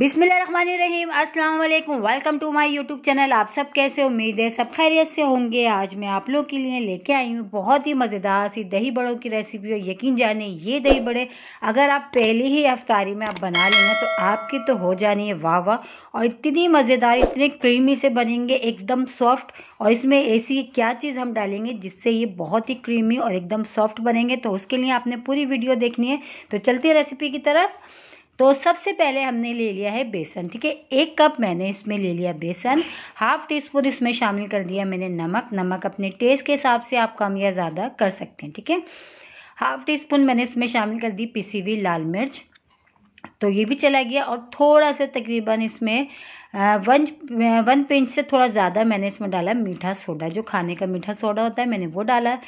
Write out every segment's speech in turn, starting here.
बिसमीम अस्सलाम वालेकुम welcome to my YouTube channel आप सब कैसे उम्मीद है सब खैरियत से होंगे आज मैं आप लोग के लिए लेके आई हूँ बहुत ही मज़ेदार सी दही बड़ों की रेसिपी और यकीन जाने ये दही बड़े अगर आप पहले ही अफ्तारी में आप बना लेंगे तो आपकी तो हो जानी है वाह वाह और इतनी मज़ेदार इतने क्रीमी से बनेंगे एकदम सॉफ्ट और इसमें ऐसी क्या चीज़ हम डालेंगे जिससे ये बहुत ही क्रीमी और एकदम सॉफ्ट बनेंगे तो उसके लिए आपने पूरी वीडियो देखनी है तो चलती रेसिपी की तरफ तो सबसे पहले हमने ले लिया है बेसन ठीक है एक कप मैंने इसमें ले लिया बेसन हाफ टी स्पून इसमें शामिल कर दिया मैंने नमक नमक अपने टेस्ट के हिसाब से आप कम या ज़्यादा कर सकते हैं ठीक है हाफ टी स्पून मैंने इसमें शामिल कर दी पिसी हुई लाल मिर्च तो ये भी चला गया और थोड़ा सा तकरीबन इसमें वन वन पिंच से थोड़ा ज़्यादा मैंने इसमें डाला मीठा सोडा जो खाने का मीठा सोडा होता है मैंने वो डाला है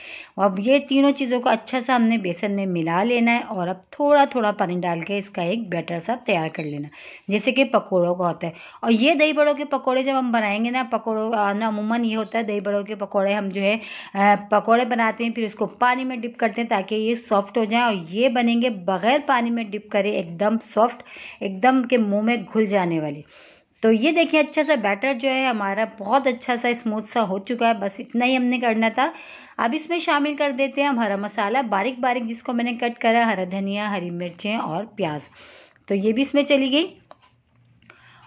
अब ये तीनों चीज़ों को अच्छा सा हमने बेसन में मिला लेना है और अब थोड़ा थोड़ा पानी डाल के इसका एक बैटर सा तैयार कर लेना जैसे कि पकौड़ों का होता है और ये दही बड़ों के पकौड़े जब हम बनाएंगे ना पकौड़ों ना अमूमन ये होता है दही बड़ों के पकौड़े हम जो है पकौड़े बनाते हैं फिर उसको पानी में डिप करते हैं ताकि ये सॉफ्ट हो जाए और ये बनेंगे बगैर पानी में डिप करें एकदम सॉफ्ट एकदम के मुँह में घुल जाने वाली तो ये देखिए अच्छा सा बैटर जो है हमारा बहुत अच्छा सा स्मूथ सा हो चुका है बस इतना ही हमने करना था अब इसमें शामिल कर देते हैं हम हरा मसाला बारीक बारीक जिसको मैंने कट करा हरा धनिया हरी मिर्चें और प्याज तो ये भी इसमें चली गई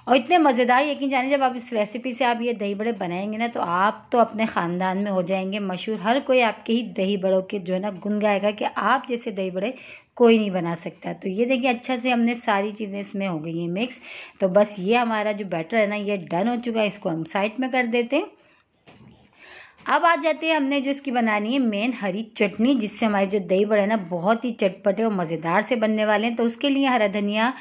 और इतने मज़ेदार यकीन जाने जब आप इस रेसिपी से आप ये दही बड़े बनाएंगे ना तो आप तो अपने ख़ानदान में हो जाएंगे मशहूर हर कोई आपके ही दही बड़ों के जो है ना गुन गाएगा कि आप जैसे दही बड़े कोई नहीं बना सकता तो ये देखिए अच्छा से हमने सारी चीज़ें इसमें हो गई हैं मिक्स तो बस ये हमारा जो बैटर है ना ये डन हो चुका है इसको हम साइड में कर देते हैं अब आ जाते हैं हमने जो इसकी बनानी है मेन हरी चटनी जिससे हमारे जो दही बड़ा है ना बहुत ही चटपटे और मज़ेदार से बनने वाले हैं तो उसके लिए हरा धनिया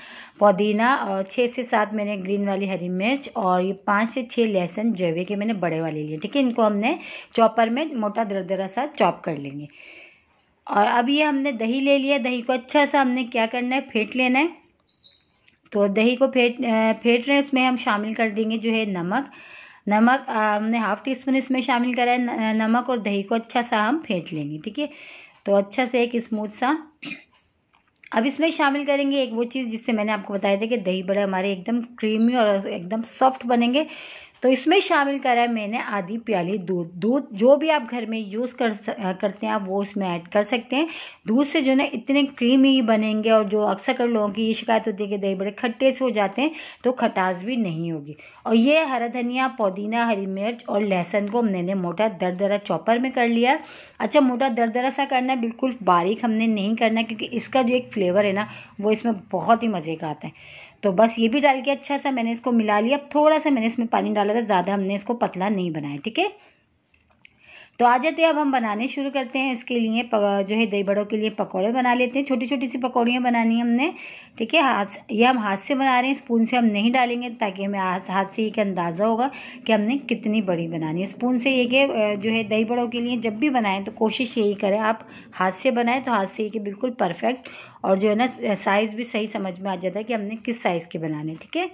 पुदीना और छः से सात मैंने ग्रीन वाली हरी मिर्च और ये पाँच से छः लहसुन जवे के मैंने बड़े वाले लिए ठीक है इनको हमने चॉपर में मोटा दरदरा सा चॉप कर लेंगे और अब ये हमने दही ले लिया दही को अच्छा सा हमने क्या करना है फेंट लेना है तो दही को फेंट फेंट रहे हैं उसमें हम शामिल कर देंगे जो है नमक नमक हमने हाफ़ टी स्पून इसमें शामिल करा है नमक और दही को अच्छा सा हम फेंट लेंगे ठीक है तो अच्छा से एक स्मूथ सा अब इसमें शामिल करेंगे एक वो चीज़ जिससे मैंने आपको बताया था कि दही बड़े हमारे एकदम क्रीमी और एकदम सॉफ्ट बनेंगे तो इसमें शामिल करा है मैंने आधी प्याली दूध दूध जो भी आप घर में यूज़ कर करते हैं आप वो इसमें ऐड कर सकते हैं दूध से जो ना इतने क्रीमी बनेंगे और जो अक्सर कर लोगों की ये शिकायत होती है कि दही बड़े खट्टे से हो जाते हैं तो खटास भी नहीं होगी और ये हरा धनिया पुदीना हरी मिर्च और लहसुन को मैंने मोटा दर दरा चॉपर में कर लिया अच्छा मोटा दर दरा सा करना है बिल्कुल बारीक हमने नहीं करना क्योंकि इसका जो एक फ्लेवर है ना वो इसमें बहुत ही मज़े का आता है तो बस ये भी डाल के अच्छा सा मैंने इसको मिला लिया अब थोड़ा सा मैंने इसमें पानी डाला था ज़्यादा हमने इसको पतला नहीं बनाया ठीक है तो आ जाते हैं अब हम बनाने शुरू करते हैं इसके लिए जो है दही बड़ों के लिए पकौड़े बना लेते हैं छोटी छोटी सी पकौड़ियाँ बनानी है हमने ठीक है हाथ ये हम हाथ से बना रहे हैं स्पून से हम नहीं डालेंगे ताकि हमें हाथ से एक अंदाज़ा होगा कि हमने कितनी बड़ी बनानी है स्पून से ये कि जो है दही बड़ों के लिए जब भी बनाएं तो कोशिश यही करें आप हाथ से बनाएं तो हाथ से ये कि बिल्कुल परफेक्ट और जो है ना साइज़ भी सही समझ में आ जाता है कि हमने किस साइज़ के बनाने ठीक है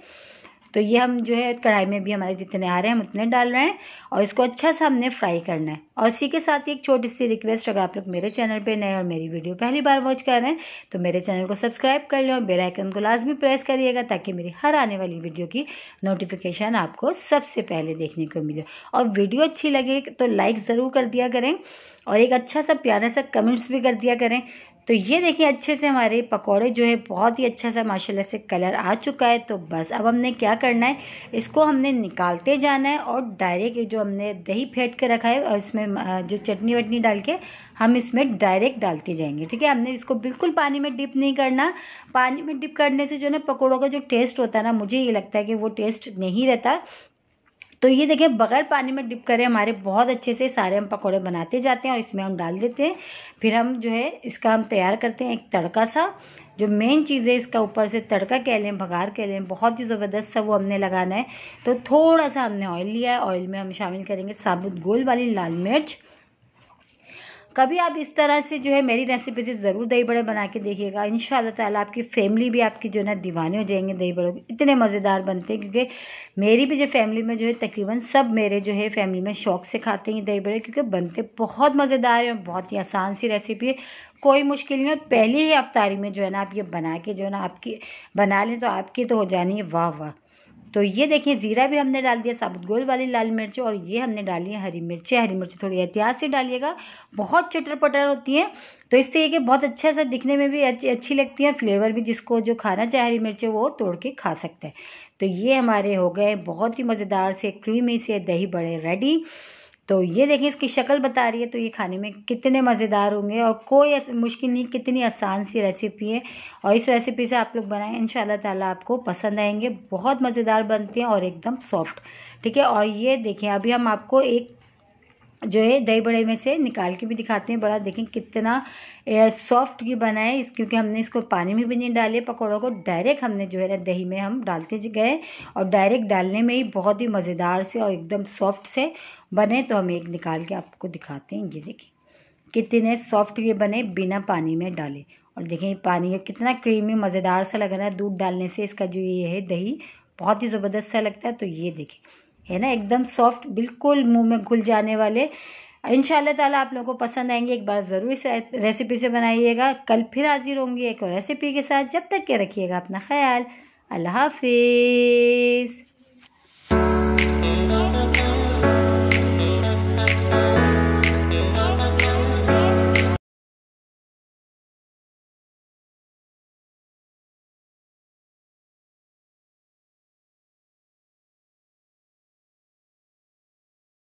तो ये हम जो है कढ़ाई में भी हमारे जितने आ रहे हैं हम उतने डाल रहे हैं और इसको अच्छा सा हमने फ्राई करना है और इसी के साथ एक छोटी सी रिक्वेस्ट अगर आप लोग मेरे चैनल पे नए और मेरी वीडियो पहली बार वॉच कर रहे हैं तो मेरे चैनल को सब्सक्राइब कर लें और बेल आइकन को लाजमी प्रेस करिएगा ताकि मेरी हर आने वाली वीडियो की नोटिफिकेशन आपको सबसे पहले देखने को मिले और वीडियो अच्छी लगे तो लाइक ज़रूर कर दिया करें और एक अच्छा सा प्यारा सा कमेंट्स भी कर दिया करें तो ये देखिए अच्छे से हमारे पकोड़े जो है बहुत ही अच्छा सा माशाल्लाह से कलर आ चुका है तो बस अब हमने क्या करना है इसको हमने निकालते जाना है और डायरेक्ट जो हमने दही फेंट के रखा है और इसमें जो चटनी वटनी डाल के हम इसमें डायरेक्ट डालते जाएंगे ठीक है हमने इसको बिल्कुल पानी में डिप नहीं करना पानी में डिप करने से जो है ना पकौड़ों का जो टेस्ट होता है ना मुझे ये लगता है कि वो टेस्ट नहीं रहता तो ये देखिए बगैर पानी में डिप करें हमारे बहुत अच्छे से सारे हम पकौड़े बनाते जाते हैं और इसमें हम डाल देते हैं फिर हम जो है इसका हम तैयार करते हैं एक तड़का सा जो मेन चीज़ है इसका ऊपर से तड़का कह लें भगार कह लें बहुत ही ज़बरदस्त सा वो हमने लगाना है तो थोड़ा सा हमने ऑयल लिया है ऑयल में हम शामिल करेंगे साबुत गोल वाली लाल मिर्च कभी आप इस तरह से जो है मेरी रेसिपी से ज़रूर दही बड़े बना के देखिएगा इन ताला आपकी फैमिली भी आपकी जो है ना दीवाने हो जाएंगे दही बड़ों के इतने मज़ेदार बनते हैं क्योंकि मेरी भी जो फैमिली में जो है तकरीबन सब मेरे जो है फैमिली में शौक से खाते हैं दही बड़े क्योंकि बनते बहुत मज़ेदार हैं और बहुत ही आसान सी रेसिपी है कोई मुश्किल नहीं और पहली ही अफ्तारी में जो है ना आप ये बना के जो है ना आपकी बना लें तो आपकी तो हो जानी है वाह वाह तो ये देखिए ज़ीरा भी हमने डाल दिया साबुत गोल वाली लाल मिर्च और ये हमने डाली है हरी मिर्चें हरी मिर्च थोड़ी एहतियात से डालिएगा बहुत चटर पटर होती हैं तो इससे ये कि बहुत अच्छा सा दिखने में भी अच्छी अच्छी लगती हैं फ्लेवर भी जिसको जो खाना चाहे हरी मिर्चें वो तोड़ के खा सकते हैं तो ये हमारे हो गए बहुत ही मज़ेदार से क्रीमी से दही बड़े रेडी तो ये देखें इसकी शक्ल बता रही है तो ये खाने में कितने मज़ेदार होंगे और कोई मुश्किल नहीं कितनी आसान सी रेसिपी है और इस रेसिपी से आप लोग बनाएं इन ताला आपको पसंद आएंगे बहुत मज़ेदार बनते हैं और एकदम सॉफ्ट ठीक है और ये देखें अभी हम आपको एक जो है दही बड़े में से निकाल के भी दिखाते हैं बड़ा देखें कितना सॉफ्ट की बना है इस क्योंकि हमने इसको पानी में भी नहीं डाले पकौड़ों को डायरेक्ट हमने जो है ना दही में हम डालते गए और डायरेक्ट डालने में ही बहुत ही मज़ेदार से और एकदम सॉफ्ट से बने तो हम एक निकाल के आपको दिखाते हैं ये देखें कितने सॉफ्ट ये बने बिना पानी में डाले और देखें पानी का कितना क्रीमी मज़ेदार सा लग रहा है दूध डालने से इसका जो ये है दही बहुत ही ज़बरदस्त सा लगता है तो ये देखें है ना एकदम सॉफ्ट बिल्कुल मुंह में घुल जाने वाले इन ताला आप लोगों को पसंद आएंगे एक बार ज़रूर इस रेसिपी से बनाइएगा कल फिर हाजिर होंगी एक रेसिपी के साथ जब तक के रखिएगा अपना ख्याल अल्लाह हाफिज़